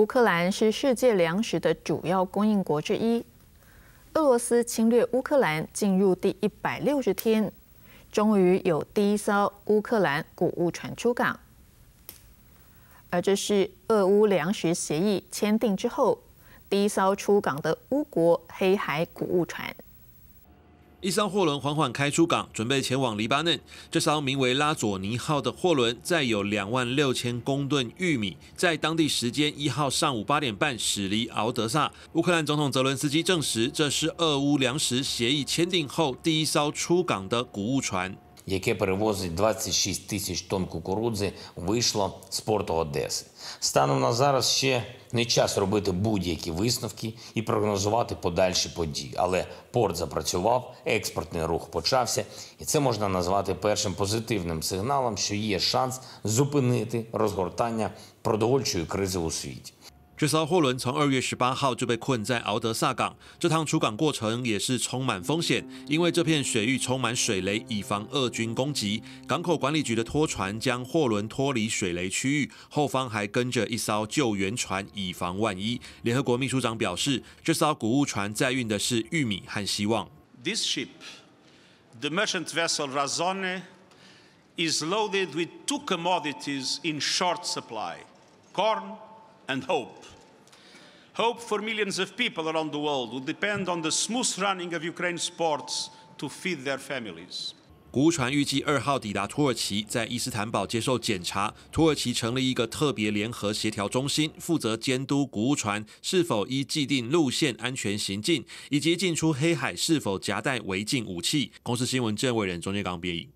乌克兰是世界粮食的主要供应国之一。俄罗斯侵略乌克兰进入第一百六十天，终于有第一艘乌克兰谷物船出港，而这是俄乌粮食协议签订之后第一艘出港的乌国黑海谷物船。一艘货轮缓缓开出港，准备前往黎巴嫩。这艘名为“拉佐尼号”的货轮载有两万六千公吨玉米，在当地时间一号上午八点半驶离敖德萨。乌克兰总统泽伦斯基证实，这是俄乌粮食协议签订后第一艘出港的谷物船。яке перевозить 26 тисяч тонн кукурудзи, вийшло з порту Одеси. Станом на зараз ще не час робити будь-які висновки і прогнозувати подальші події. Але порт запрацював, експортний рух почався, і це можна назвати першим позитивним сигналом, що є шанс зупинити розгортання продовольчої кризи у світі. 这艘货轮从二月十八号就被困在敖德萨港。这趟出港过程也是充满风险，因为这片水域充满水雷，以防俄军攻击。港口管理局的拖船将货轮脱离水雷区域，后方还跟着一艘救援船，以防万一。联合国秘书长表示，这艘谷物船载运的是玉米和希望。This ship, the merchant vessel Razone, is loaded with two commodities in short supply: corn. and hope. Hope for millions of people around the world w h l depend on the smooth running of Ukraine's ports to feed their families. 古船预计二号抵达土耳其，在伊斯坦堡接受检查。土耳其成立一个特别联合协调中心，负责监督古船是否依既定路线安全行进，以及进出黑海是否夹带违禁武器。公司新闻政委人中间刚编译。